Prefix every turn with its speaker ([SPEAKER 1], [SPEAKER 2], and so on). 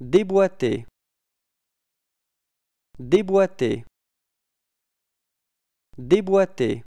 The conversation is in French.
[SPEAKER 1] Déboîter. Déboîter. Déboîter.